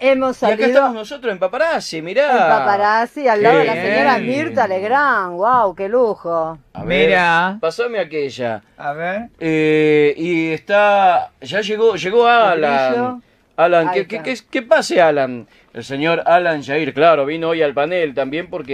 hemos Y acá estamos nosotros en paparazzi, mirá. En paparazzi, al lado de la señora Mirta Legrand. ¡Wow! ¡Qué lujo! A Mira. Pasame aquella. A ver. Eh, y está. Ya llegó, llegó Alan. Alan, ¿qué, qué, qué, pase, Alan? El señor Alan Jair, claro, vino hoy al panel también porque.